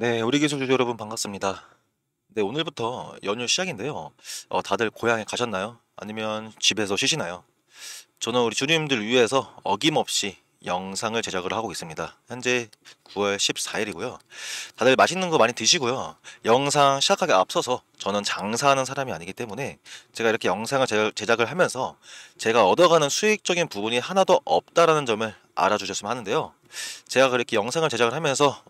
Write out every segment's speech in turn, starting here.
네, 우리 기술 주 여러분 반갑습니다. 네, 오늘부터 연휴 시작인데요. 어, 다들 고향에 가셨나요? 아니면 집에서 쉬시나요? 저는 우리 주님들 위해서 어김없이 영상을 제작을 하고 있습니다. 현재 9월 14일이고요. 다들 맛있는 거 많이 드시고요. 영상 시작하기 앞서서 저는 장사하는 사람이 아니기 때문에 제가 이렇게 영상을 제작을 하면서 제가 얻어가는 수익적인 부분이 하나도 없다라는 점을 알아주셨으면 하는데요. 제가 그렇게 영상을 제작을 하면서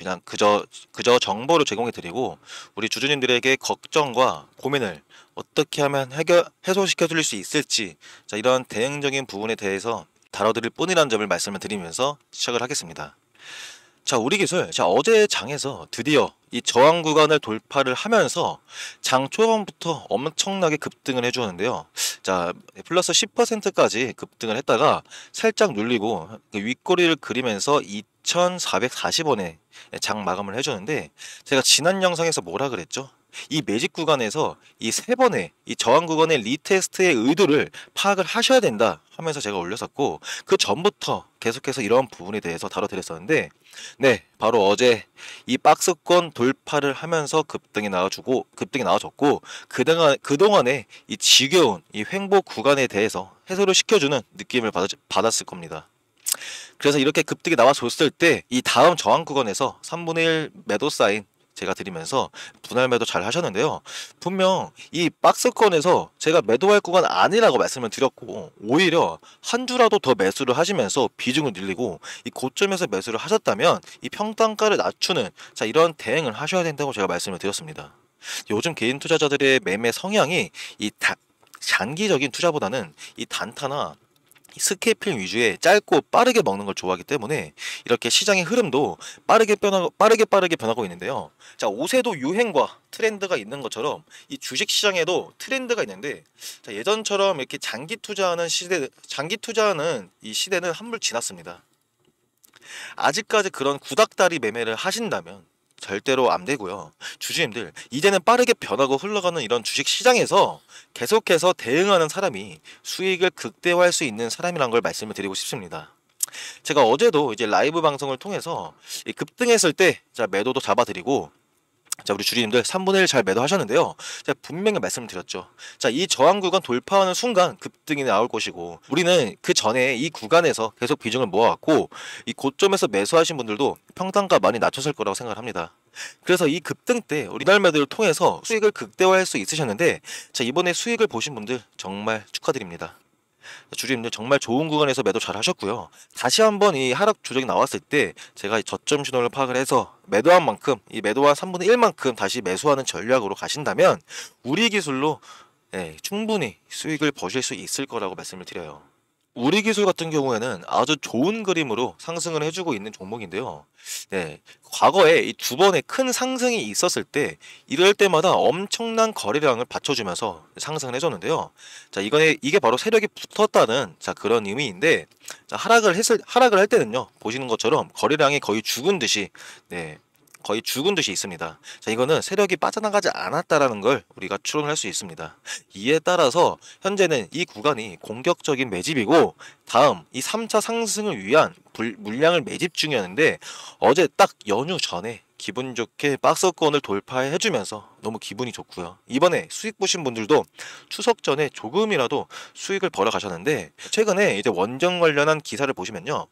그냥 그저 그저 정보를 제공해 드리고 우리 주주님들에게 걱정과 고민을 어떻게 하면 해결 해소시켜 드릴 수 있을지 자, 이런 대응적인 부분에 대해서 다뤄드릴 뿐이라는 점을 말씀을 드리면서 시작을 하겠습니다. 자, 우리 기술 자 어제 장에서 드디어 이 저항 구간을 돌파를 하면서 장 초반부터 엄청나게 급등을 해주었는데요. 자, 플러스 10%까지 급등을 했다가 살짝 눌리고 그 윗꼬리를 그리면서 2,440원에 장 마감을 해주는데 제가 지난 영상에서 뭐라 그랬죠? 이 매직 구간에서 이 세 번의 이 저항 구간의 리테스트의 의도를 파악을 하셔야 된다 하면서 제가 올렸었고 그 전부터 계속해서 이런 부분에 대해서 다뤄드렸었는데 네 바로 어제 이 박스권 돌파를 하면서 급등이 나와주고 급등이 나와줬고 그동안 그동안에 이 지겨운 이 횡보 구간에 대해서 해소를 시켜주는 느낌을 받았, 받았을 겁니다. 그래서 이렇게 급등이 나와줬을 때 이 다음 저항 구간에서 3분의 1 매도 사인 제가 드리면서 분할 매도 잘 하셨는데요. 분명 이 박스권에서 제가 매도할 구간 아니라고 말씀을 드렸고 오히려 한 주라도 더 매수를 하시면서 비중을 늘리고 이 고점에서 매수를 하셨다면 이 평단가를 낮추는 자 이런 대응을 하셔야 된다고 제가 말씀을 드렸습니다. 요즘 개인 투자자들의 매매 성향이 이 다, 장기적인 투자보다는 이 단타나 스케이핑 위주의 짧고 빠르게 먹는 걸 좋아하기 때문에 이렇게 시장의 흐름도 빠르게 변하고 빠르게 빠르게 변하고 있는데요. 자, 옷에도 유행과 트렌드가 있는 것처럼 이 주식 시장에도 트렌드가 있는데 자, 예전처럼 이렇게 장기 투자하는 시대 장기 투자하는 이 시대는 한물 지났습니다. 아직까지 그런 구닥다리 매매를 하신다면 절대로 안 되고요. 주주님들, 이제는 빠르게 변하고 흘러가는 이런 주식 시장에서 계속해서 대응하는 사람이 수익을 극대화할 수 있는 사람이란 걸 말씀을 드리고 싶습니다. 제가 어제도 이제 라이브 방송을 통해서 급등했을 때 매도도 잡아드리고 자 우리 주리님들 3분의 1 잘 매도하셨는데요 자 분명히 말씀 드렸죠 자이 저항 구간 돌파하는 순간 급등이 나올 것이고 우리는 그 전에 이 구간에서 계속 비중을 모아왔고 이 고점에서 매수하신 분들도 평당가 많이 낮췄을 거라고 생각 합니다 그래서 이 급등 때 우리 날 매도를 통해서 수익을 극대화할 수 있으셨는데 자 이번에 수익을 보신 분들 정말 축하드립니다 주림님 정말 좋은 구간에서 매도 잘 하셨고요. 다시 한번 이 하락 조정이 나왔을 때 제가 저점 신호를 파악을 해서 매도한 만큼 이 매도한 3분의 1만큼 다시 매수하는 전략으로 가신다면 우리 기술로 예, 충분히 수익을 버실 수 있을 거라고 말씀을 드려요. 우리 기술 같은 경우에는 아주 좋은 그림으로 상승을 해주고 있는 종목인데요. 네, 과거에 이 두 번의 큰 상승이 있었을 때 이럴 때마다 엄청난 거래량을 받쳐주면서 상승을 해줬는데요. 자, 이거 이게 바로 세력이 붙었다는 자 그런 의미인데 자, 하락을 했을 하락을 할 때는요 보시는 것처럼 거래량이 거의 죽은 듯이 네 거의 죽은 듯이 있습니다. 자, 이거는 세력이 빠져나가지 않았다라는 걸 우리가 추론할 수 있습니다. 이에 따라서 현재는 이 구간이 공격적인 매집이고 다음 이 3차 상승을 위한 불, 물량을 매집 중이었는데 어제 딱 연휴 전에 기분 좋게 박스권을 돌파해주면서 너무 기분이 좋고요. 이번에 수익 보신 분들도 추석 전에 조금이라도 수익을 벌어 가셨는데 최근에 이제 원정 관련한 기사를 보시면요.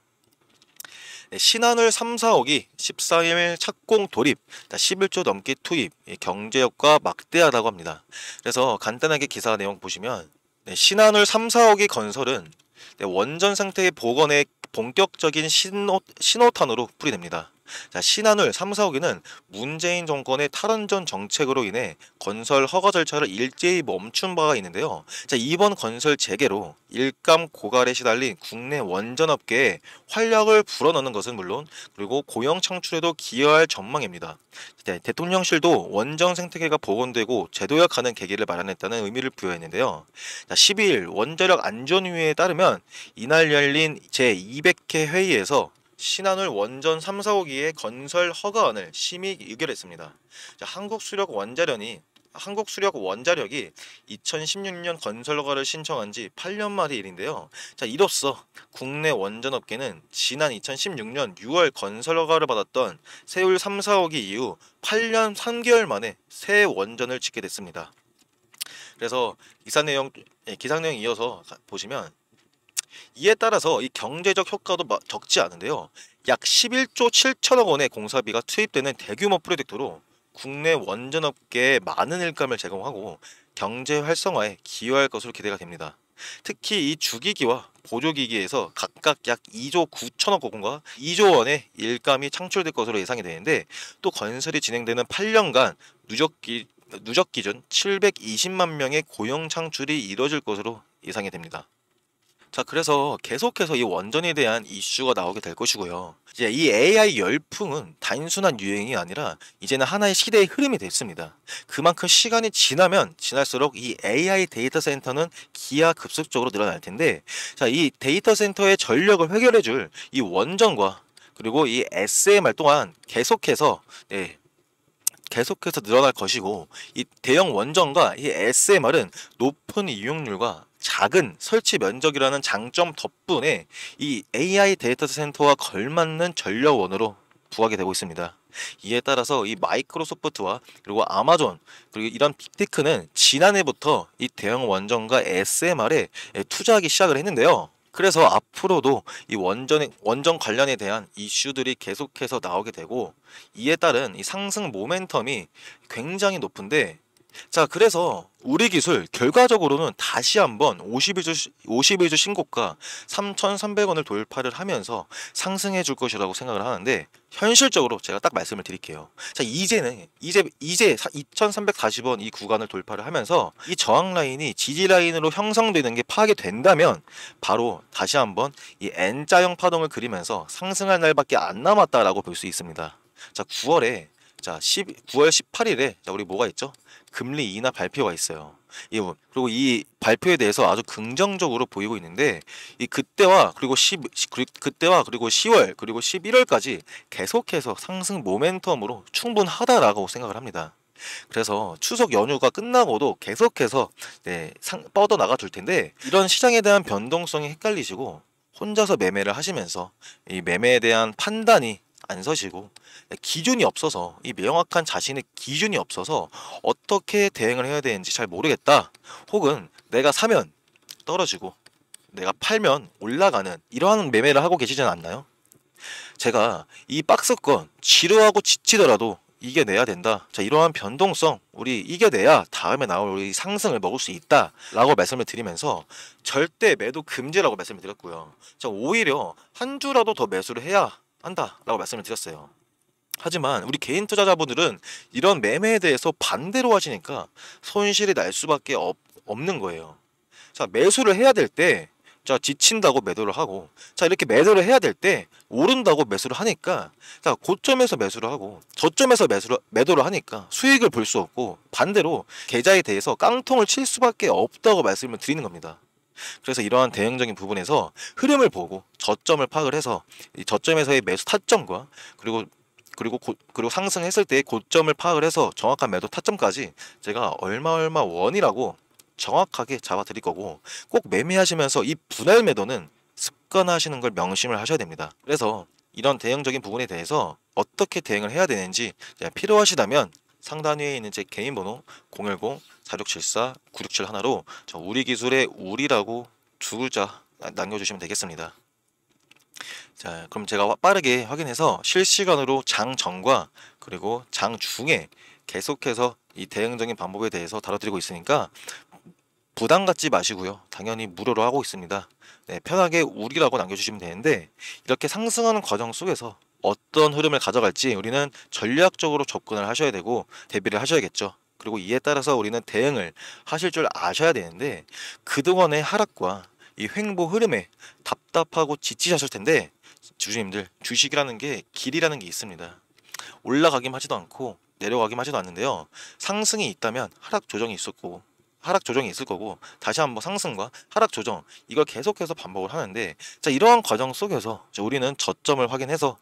신한을 3, 4억이 14일 착공 돌입, 11조 넘게 투입, 경제력과 막대하다고 합니다. 그래서 간단하게 기사 내용 보시면 신한울 3, 4억의 건설은 네, 원전 상태의 복원에 본격적인 신호, 신호탄으로 풀이됩니다. 자, 신한울 3, 4호기는 문재인 정권의 탈원전 정책으로 인해 건설 허가 절차를 일제히 멈춘 바가 있는데요. 자, 이번 건설 재개로 일감 고갈에 시달린 국내 원전업계에 활력을 불어넣는 것은 물론 그리고 고용 창출에도 기여할 전망입니다. 네, 대통령실도 원전 생태계가 복원되고 제도약하는 계기를 마련했다는 의미를 부여했는데요. 자, 12일 원자력 안전위에 따르면 이날 열린 제200회 회의에서 신한울 원전 3, 4호기의 건설 허가안을 심의 의결했습니다. 자, 한국수력원자련이 한국수력원자력이 2016년 건설허가를 신청한 지 8년 만의 일인데요. 자, 이로써 국내 원전업계는 지난 2016년 6월 건설허가를 받았던 세울 3, 4호기 이후 8년 3개월 만에 새 원전을 짓게 됐습니다. 그래서 기사 내용 예, 기사 내용 이어서 보시면 이에 따라서 이 경제적 효과도 적지 않은데요. 약 11조 7천억 원의 공사비가 투입되는 대규모 프로젝트로 국내 원전업계에 많은 일감을 제공하고 경제 활성화에 기여할 것으로 기대가 됩니다. 특히 이 주기기와 보조기기에서 각각 약 2조 9천억 원과 2조 원의 일감이 창출될 것으로 예상이 되는데 또 건설이 진행되는 8년간 누적기, 누적 기준 720만 명의 고용 창출이 이뤄질 것으로 예상이 됩니다. 자, 그래서 계속해서 이 원전에 대한 이슈가 나오게 될 것이고요. 이제 이 AI 열풍은 단순한 유행이 아니라 이제는 하나의 시대의 흐름이 됐습니다. 그만큼 시간이 지나면 지날수록 이 AI 데이터 센터는 기하급속적으로 늘어날 텐데 자, 이 데이터 센터의 전력을 해결해 줄 이 원전과 그리고 이 SMR 동안 계속해서 네, 계속해서 늘어날 것이고 이 대형 원전과 이 SMR은 높은 이용률과 작은 설치 면적이라는 장점 덕분에 이 AI 데이터 센터와 걸맞는 전력원으로 부각이 되고 있습니다. 이에 따라서 이 마이크로소프트와 그리고 아마존 그리고 이런 빅테크는 지난해부터 이 대형 원전과 SMR에 투자하기 시작을 했는데요. 그래서 앞으로도 이 원전 원전 관련에 대한 이슈들이 계속해서 나오게 되고 이에 따른 이 상승 모멘텀이 굉장히 높은데 자, 그래서 우리 기술 결과적으로는 다시 한번 51주 51주 신고가 3,300원을 돌파를 하면서 상승해 줄 것이라고 생각을 하는데 현실적으로 제가 딱 말씀을 드릴게요. 자, 이제는 이제 이제 2,340원 이 구간을 돌파를 하면서 이 저항 라인이 지지 라인으로 형성되는 게파악이된다면 바로 다시 한번 이 N자형 파동을 그리면서 상승할 날밖에 안 남았다라고 볼 수 있습니다. 자, 9월에 자, 9월 18일에 자, 우리 뭐가 있죠? 금리 인하 발표가 있어요. 예, 그리고 이 발표에 대해서 아주 긍정적으로 보이고 있는데 이 그때와 그리고 10 그때와 그리고 10월 그리고 11월까지 계속해서 상승 모멘텀으로 충분하다라고 생각을 합니다. 그래서 추석 연휴가 끝나고도 계속해서 네, 상, 뻗어 나가 줄 텐데 이런 시장에 대한 변동성이 헷갈리시고 혼자서 매매를 하시면서 이 매매에 대한 판단이 안 서시고 기준이 없어서 이 명확한 자신의 기준이 없어서 어떻게 대응을 해야 되는지 잘 모르겠다. 혹은 내가 사면 떨어지고 내가 팔면 올라가는 이러한 매매를 하고 계시진 않나요? 제가 이 박스권 지루하고 지치더라도 이겨내야 된다. 자, 이러한 변동성 우리 이겨내야 다음에 나올 우리 상승을 먹을 수 있다라고 말씀을 드리면서 절대 매도 금지라고 말씀을 드렸고요. 자, 오히려 한 주라도 더 매수를 해야 한다라고 말씀을 드렸어요. 하지만 우리 개인 투자자분들은 이런 매매에 대해서 반대로 하시니까 손실이 날 수밖에 없, 없는 거예요. 자, 매수를 해야 될 때, 자, 지친다고 매도를 하고, 자, 이렇게 매도를 해야 될 때, 오른다고 매수를 하니까, 자, 고점에서 매수를 하고, 저점에서 매수를, 매도를 하니까 수익을 볼 수 없고, 반대로 계좌에 대해서 깡통을 칠 수밖에 없다고 말씀을 드리는 겁니다. 그래서 이러한 대응적인 부분에서 흐름을 보고 저점을 파악을 해서 이 저점에서의 매수 타점과 그리고 그리고 고, 그리고 상승했을 때의 고점을 파악을 해서 정확한 매도 타점까지 제가 얼마 얼마 원이라고 정확하게 잡아 드릴 거고 꼭 매매하시면서 이 분할 매도는 습관하시는걸 명심을 하셔야 됩니다. 그래서 이런 대응적인 부분에 대해서 어떻게 대응을 해야 되는지 예, 필요하시다면 상단 위에 있는 제 개인 번호 010-4674-967하나로 우리 기술의 우리라고 두 글자 남겨주시면 되겠습니다. 자, 그럼 제가 빠르게 확인해서 실시간으로 장 전과 그리고 장 중에 계속해서 이 대응적인 방법에 대해서 다뤄드리고 있으니까 부담 갖지 마시고요. 당연히 무료로 하고 있습니다. 네, 편하게 우리라고 남겨주시면 되는데 이렇게 상승하는 과정 속에서 어떤 흐름을 가져갈지 우리는 전략적으로 접근을 하셔야 되고 대비를 하셔야겠죠. 그리고 이에 따라서 우리는 대응을 하실 줄 아셔야 되는데 그동안의 하락과 이 횡보 흐름에 답답하고 지치셨을 텐데 주주님들 주식이라는 게 길이라는 게 있습니다. 올라가긴 하지도 않고 내려가긴 하지도 않는데요. 상승이 있다면 하락 조정이 있었고 하락 조정이 있을 거고 다시 한번 상승과 하락 조정 이걸 계속해서 반복을 하는데 자 이러한 과정 속에서 우리는 저점을 확인해서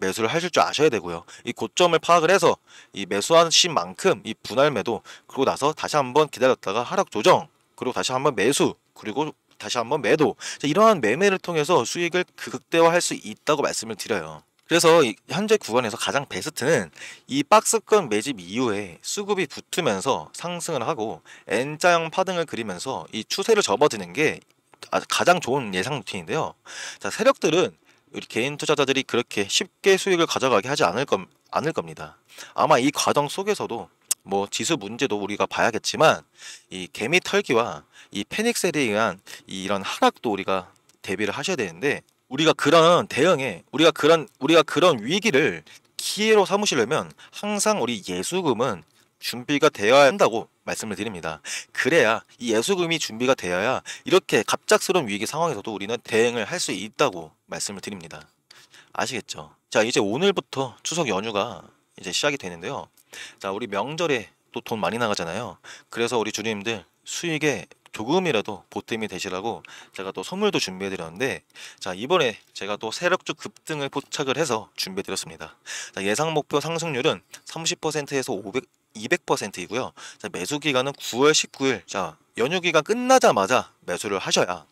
매수를 하실 줄 아셔야 되고요. 이 고점을 파악을 해서 이 매수하신 만큼 이 분할 매도 그리고 나서 다시 한번 기다렸다가 하락 조정 그리고 다시 한번 매수 그리고 다시 한번 매도 이러한 매매를 통해서 수익을 극대화할 수 있다고 말씀을 드려요. 그래서 현재 구간에서 가장 베스트는 이 박스권 매집 이후에 수급이 붙으면서 상승을 하고 N자형 파등을 그리면서 이 추세를 접어드는 게 가장 좋은 예상 루틴인데요. 자, 세력들은 개인 투자자들이 그렇게 쉽게 수익을 가져가게 하지 않을, 겁, 않을 겁니다. 아마 이 과정 속에서도 뭐 지수 문제도 우리가 봐야겠지만 이 개미 털기와 이 패닉셀에 의한 이런 하락도 우리가 대비를 하셔야 되는데 우리가 그런 대응에 우리가 그런 우리가 그런 위기를 기회로 삼으시려면 항상 우리 예수금은 준비가 되어야 한다고 말씀을 드립니다. 그래야 이 예수금이 준비가 되어야 이렇게 갑작스러운 위기 상황에서도 우리는 대응을 할 수 있다고 말씀을 드립니다. 아시겠죠? 자, 이제 오늘부터 추석 연휴가 이제 시작이 되는데요. 자, 우리 명절에 또 돈 많이 나가잖아요. 그래서 우리 주님들 수익에 조금이라도 보탬이 되시라고 제가 또 선물도 준비해 드렸는데 자 이번에 제가 또 세력주 급등을 포착을 해서 준비해 드렸습니다. 자 예상 목표 상승률은 30%에서 500, 200%이고요. 자, 매수 기간은 9월 19일. 자, 연휴 기간 끝나자마자 매수를 하셔야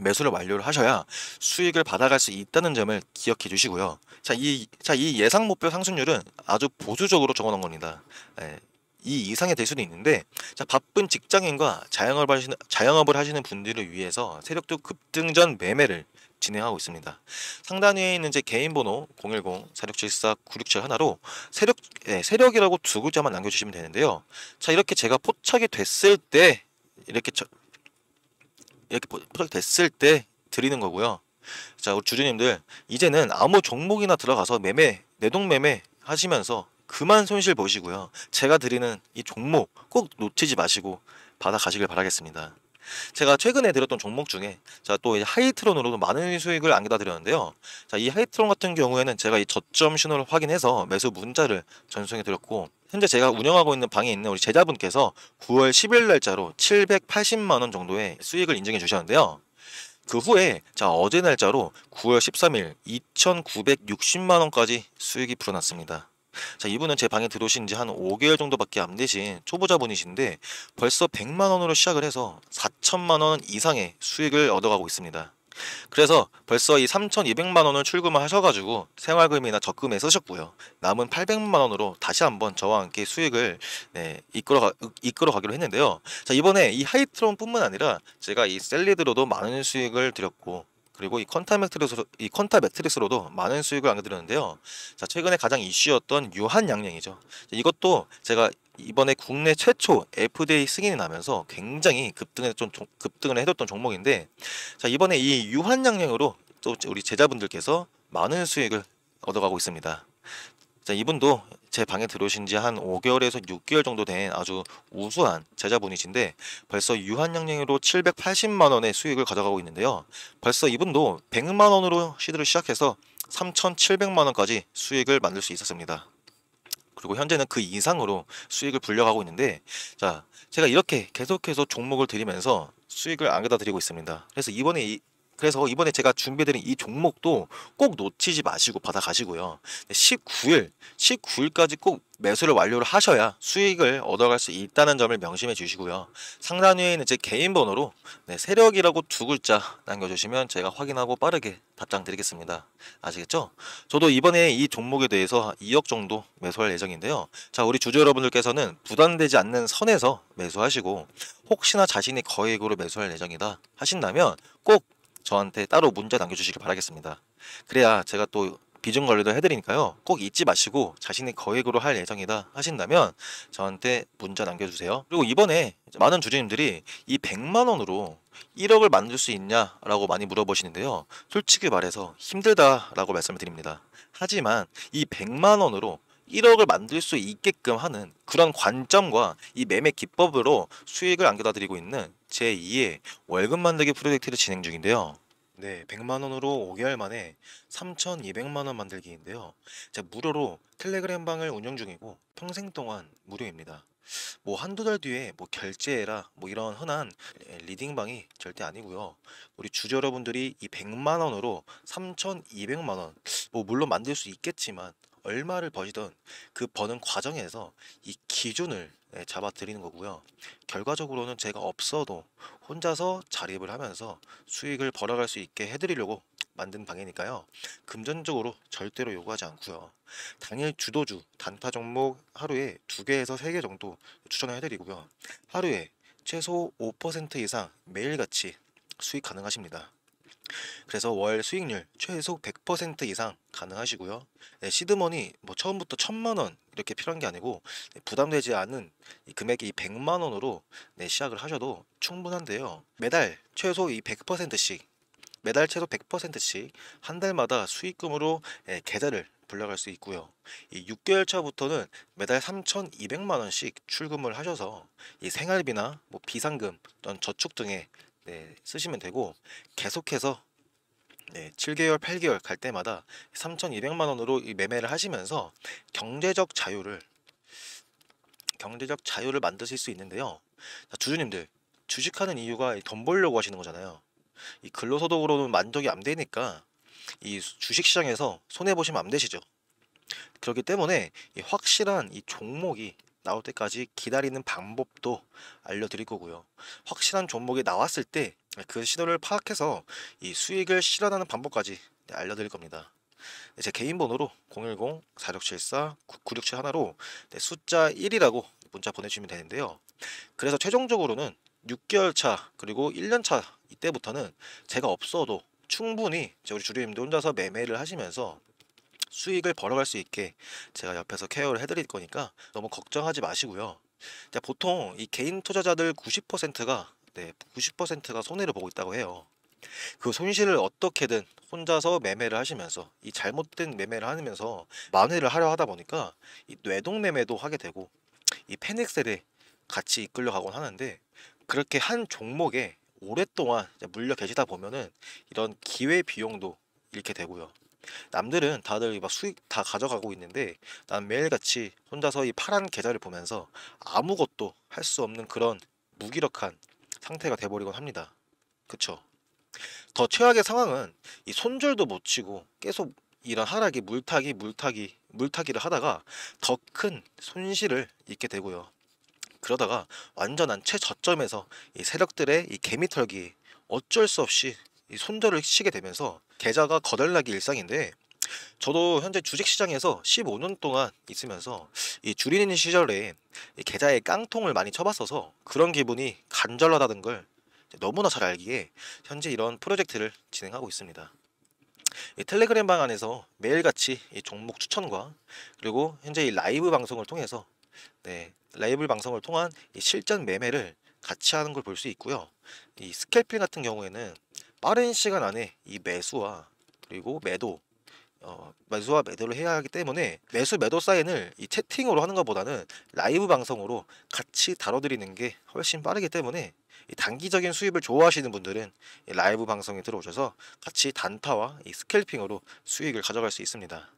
매수를 완료를 하셔야 수익을 받아갈 수 있다는 점을 기억해 주시고요. 자, 이, 자, 이 예상 목표 상승률은 아주 보수적으로 적어 놓은 겁니다. 예, 이 이상이 될 수는 있는데, 자, 바쁜 직장인과 자영업을 하시는, 자영업을 하시는 분들을 위해서 세력도 급등 전 매매를 진행하고 있습니다. 상단 위에 있는 제 개인 번호 0 1 0 4 6 7 4 9 6 7 1로 세력, 네, 세력이라고 두 글자만 남겨주시면 되는데요. 자, 이렇게 제가 포착이 됐을 때, 이렇게, 저, 이렇게 포착이 됐을 때 드리는 거고요. 자, 우리 주주님들, 이제는 아무 종목이나 들어가서 매매, 내동매매 하시면서 그만 손실 보시고요. 제가 드리는 이 종목 꼭 놓치지 마시고 받아가시길 바라겠습니다. 제가 최근에 드렸던 종목 중에 자또 하이트론으로도 많은 수익을 안겨다 드렸는데요. 자 이 하이트론 같은 경우에는 제가 이 저점 신호를 확인해서 매수 문자를 전송해 드렸고 현재 제가 운영하고 있는 방에 있는 우리 제자분께서 9월 10일 날짜로 780만 원 정도의 수익을 인증해 주셨는데요. 그 후에 자 어제 날짜로 9월 13일 2,960만 원까지 수익이 불어났습니다. 자, 이분은 제 방에 들어오신 지 한 5개월 정도밖에 안 되신 초보자분이신데 벌써 100만 원으로 시작을 해서 4천만 원 이상의 수익을 얻어가고 있습니다. 그래서 벌써 이 3,200만 원을 출금을 하셔가지고 생활금이나 적금에 쓰셨고요. 남은 800만 원으로 다시 한번 저와 함께 수익을 네, 이끌어가, 이끌어가기로 했는데요. 자 이번에 이 하이트론뿐만 아니라 제가 이 셀리드로도 많은 수익을 드렸고 그리고 이 컨타 매트리스로 이 컨타 매트리스로도 많은 수익을 안겨드렸는데요. 자 최근에 가장 이슈였던 유한 양령이죠. 이것도 제가 이번에 국내 최초 FDA 승인이 나면서 굉장히 급등을 좀 급등을 해뒀던 종목인데 자 이번에 이 유한 양령으로 또 우리 제자분들께서 많은 수익을 얻어가고 있습니다. 자 이분도 제 방에 들어오신 지 한 5개월에서 6개월 정도 된 아주 우수한 제자분이신데 벌써 유한양령으로 780만 원의 수익을 가져가고 있는데요. 벌써 이분도 100만 원으로 시드를 시작해서 3,700만 원까지 수익을 만들 수 있었습니다. 그리고 현재는 그 이상으로 수익을 불려가고 있는데 자 제가 이렇게 계속해서 종목을 들리면서 수익을 안겨다 드리고 있습니다. 그래서 이번에 이, 그래서 이번에 제가 준비해드린 이 종목도 꼭 놓치지 마시고 받아가시고요. 19일, 19일까지 꼭 매수를 완료를 하셔야 수익을 얻어갈 수 있다는 점을 명심해 주시고요. 상단 위에 있는 제 개인 번호로 네, 세력이라고 두 글자 남겨주시면 제가 확인하고 빠르게 답장 드리겠습니다. 아시겠죠? 저도 이번에 이 종목에 대해서 2억 정도 매수할 예정인데요. 자, 우리 주주 여러분들께서는 부담되지 않는 선에서 매수하시고 혹시나 자신이 거액으로 매수할 예정이다 하신다면 꼭 저한테 따로 문자 남겨주시길 바라겠습니다. 그래야 제가 또 비중 관리도 해드리니까요. 꼭 잊지 마시고 자신의 거액으로 할 예정이다 하신다면 저한테 문자 남겨주세요. 그리고 이번에 많은 주주님들이 이 100만 원으로 1억을 만들 수 있냐라고 많이 물어보시는데요. 솔직히 말해서 힘들다라고 말씀을 드립니다. 하지만 이 100만 원으로 1억을 만들 수 있게끔 하는 그런 관점과 이 매매 기법으로 수익을 안겨다 드리고 있는 제2의 월급 만들기 프로젝트를 진행 중인데요. 네, 100만원으로 5개월 만에 3,200만원 만들기인데요. 제 무료로 텔레그램 방을 운영 중이고 평생 동안 무료입니다. 뭐 한두 달 뒤에 뭐 결제해라 뭐 이런 흔한 리딩방이 절대 아니고요. 우리 주주 여러분들이 이 100만 원으로 3,200만 원 뭐 물론 만들 수 있겠지만 얼마를 버시던 그 버는 과정에서 이 기준을 예, 잡아 드리는 거고요. 결과적으로는 제가 없어도 혼자서 자립을 하면서 수익을 벌어갈 수 있게 해드리려고 만든 방이니까요. 금전적으로 절대로 요구하지 않고요. 당일 주도주 단타 종목 하루에 두개에서세 개 정도 추천을 해드리고요. 하루에 최소 5% 이상 매일같이 수익 가능하십니다. 그래서 월 수익률 최소 100% 이상 가능하시고요. 네, 시드머니 뭐 처음부터 천만 원 이렇게 필요한 게 아니고 네, 부담되지 않은 이 금액이 100만 원으로 네, 시작을 하셔도 충분한데요. 매달 최소 이 100%씩 매달 최소 100%씩 한 달마다 수익금으로 예, 계좌를 불려갈 수 있고요. 이 6개월 차부터는 매달 3,200만 원씩 출금을 하셔서 이 생활비나 뭐 비상금 또는 저축 등의 네, 쓰시면 되고 계속해서 네, 7개월, 8개월 갈 때마다 3,200만 원으로 이 매매를 하시면서 경제적 자유를 경제적 자유를 만드실 수 있는데요. 자, 주주님들 주식하는 이유가 돈 벌려고 하시는 거잖아요. 이 근로소득으로는 만족이 안 되니까 이 주식시장에서 손해 보시면 안 되시죠. 그렇기 때문에 이 확실한 이 종목이 나올 때까지 기다리는 방법도 알려드릴 거고요. 확실한 종목이 나왔을 때 그 신호를 파악해서 이 수익을 실현하는 방법까지 네, 알려드릴 겁니다. 네, 제 개인 번호로 010-4674-9671로 숫자 1이라고 문자 보내주시면 되는데요. 그래서 최종적으로는 6개월 차 그리고 1년 차 이때부터는 제가 없어도 충분히 우리 주류님들 혼자서 매매를 하시면서 수익을 벌어갈 수 있게 제가 옆에서 케어를 해드릴 거니까 너무 걱정하지 마시고요. 보통 이 개인 투자자들 90%가 네, 90%가 손해를 보고 있다고 해요. 그 손실을 어떻게든 혼자서 매매를 하시면서 이 잘못된 매매를 하면서 만회를 하려 하다 보니까 이 뇌동 매매도 하게 되고 이 패닉셀에 같이 이끌려 가곤 하는데 그렇게 한 종목에 오랫동안 물려 계시다 보면은 이런 기회 비용도 잃게 되고요. 남들은 다들 막 수익 다 가져가고 있는데 난 매일같이 혼자서 이 파란 계좌를 보면서 아무것도 할 수 없는 그런 무기력한 상태가 돼버리곤 합니다. 그쵸? 더 최악의 상황은 이 손절도 못 치고 계속 이런 하락이 물타기 물타기 물타기를 하다가 더 큰 손실을 입게 되고요. 그러다가 완전한 최저점에서 이 세력들의 이 개미털기 어쩔 수 없이 이 손절을 치게 되면서 계좌가 거덜나기 일상인데 저도 현재 주식시장에서 15년 동안 있으면서 이 줄이는 시절에 이 계좌에 깡통을 많이 쳐봤어서 그런 기분이 간절하다는 걸 너무나 잘 알기에 현재 이런 프로젝트를 진행하고 있습니다. 텔레그램 방 안에서 매일같이 종목 추천과 그리고 현재 이 라이브 방송을 통해서 네, 라이브 방송을 통한 실전 매매를 같이 하는 걸 볼 수 있고요. 이 스캘필 같은 경우에는 빠른 시간 안에 이 매수와 그리고 매도 어, 매수와 매도를 해야 하기 때문에 매수 매도 사인을 이 채팅으로 하는 것보다는 라이브 방송으로 같이 다뤄드리는 게 훨씬 빠르기 때문에 이 단기적인 수입을 좋아하시는 분들은 라이브 방송에 들어오셔서 같이 단타와 이 스캘핑으로 수익을 가져갈 수 있습니다.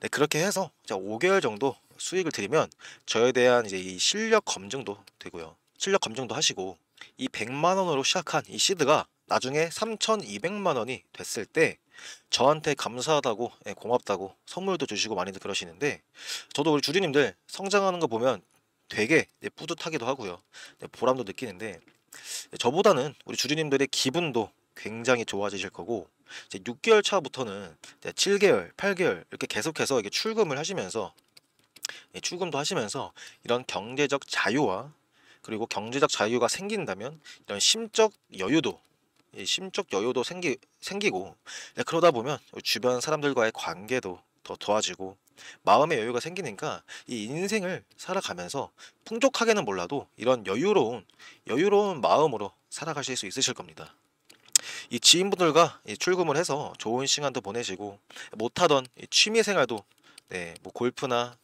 네, 그렇게 해서 5개월 정도 수익을 드리면 저에 대한 이제 이 실력 검증도 되고요. 실력 검증도 하시고 이 100만 원으로 시작한 이 시드가 나중에 3,200만 원이 됐을 때 저한테 감사하다고 예, 고맙다고 선물도 주시고 많이들 그러시는데 저도 우리 주주님들 성장하는 거 보면 되게 뿌듯하기도 하고요 보람도 느끼는데 저보다는 우리 주주님들의 기분도 굉장히 좋아지실 거고 이제 6개월 차부터는 7개월, 8개월 이렇게 계속해서 이게 출금을 하시면서 예, 출금도 하시면서 이런 경제적 자유와 그리고 경제적 자유가 생긴다면 이런 심적 여유도 심적 여유도 생기, 생기고 네, 그러다 보면 주변 사람들과의 관계도 더 좋아지고 마음의 여유가 생기니까 이 인생을 살아가면서 풍족하게는 몰라도 이런 여유로운 여유로운 마음으로 살아가실 수 있으실 겁니다. 이 지인분들과 출금을 해서 좋은 시간도 보내시고 못하던 취미 생활도 네, 뭐 골프나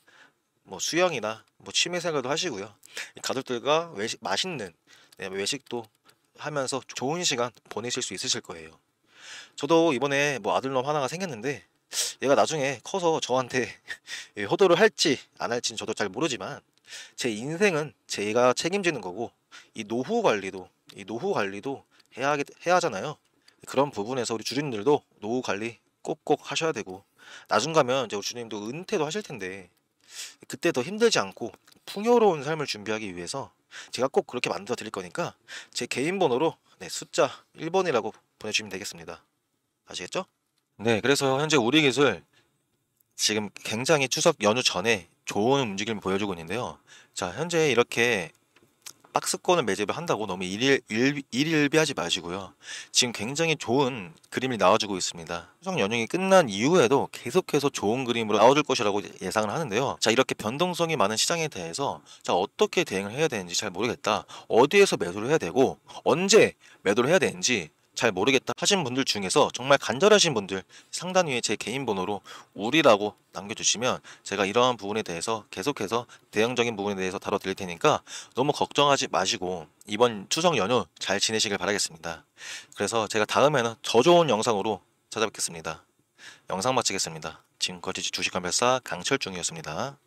뭐 수영이나 뭐 취미 생활도 하시고요. 가족들과 외식, 맛있는 네, 외식도 하면서 좋은 시간 보내실 수 있으실 거예요. 저도 이번에 뭐 아들놈 하나가 생겼는데 얘가 나중에 커서 저한테 효도를 예, 할지 안 할지는 저도 잘 모르지만 제 인생은 제가 책임지는 거고 이 노후 관리도 이 노후 관리도 해야 해야 하잖아요. 그런 부분에서 우리 주주님들도 노후 관리 꼭꼭 하셔야 되고 나중 가면 이제 우리 주님도 은퇴도 하실 텐데 그때 더 힘들지 않고 풍요로운 삶을 준비하기 위해서 제가 꼭 그렇게 만들어 드릴 거니까 제 개인 번호로 네, 숫자 1번이라고 보내주시면 되겠습니다. 아시겠죠? 네, 그래서 현재 우리 기술 지금 굉장히 추석 연휴 전에 좋은 움직임을 보여주고 있는데요. 자, 현재 이렇게 박스권을 매집을 한다고 너무 일일, 비하지 마시고요. 지금 굉장히 좋은 그림이 나와주고 있습니다. 추석 연휴이 끝난 이후에도 계속해서 좋은 그림으로 나와줄 것이라고 예상을 하는데요. 자 이렇게 변동성이 많은 시장에 대해서 자 어떻게 대응을 해야 되는지 잘 모르겠다. 어디에서 매도를 해야 되고 언제 매도를 해야 되는지 잘 모르겠다 하신 분들 중에서 정말 간절하신 분들 상단 위에 제 개인 번호로 우리라고 남겨주시면 제가 이러한 부분에 대해서 계속해서 대형적인 부분에 대해서 다뤄드릴 테니까 너무 걱정하지 마시고 이번 추석 연휴 잘 지내시길 바라겠습니다. 그래서 제가 다음에는 더 좋은 영상으로 찾아뵙겠습니다. 영상 마치겠습니다. 지금까지 주식한 별사 강철중이었습니다.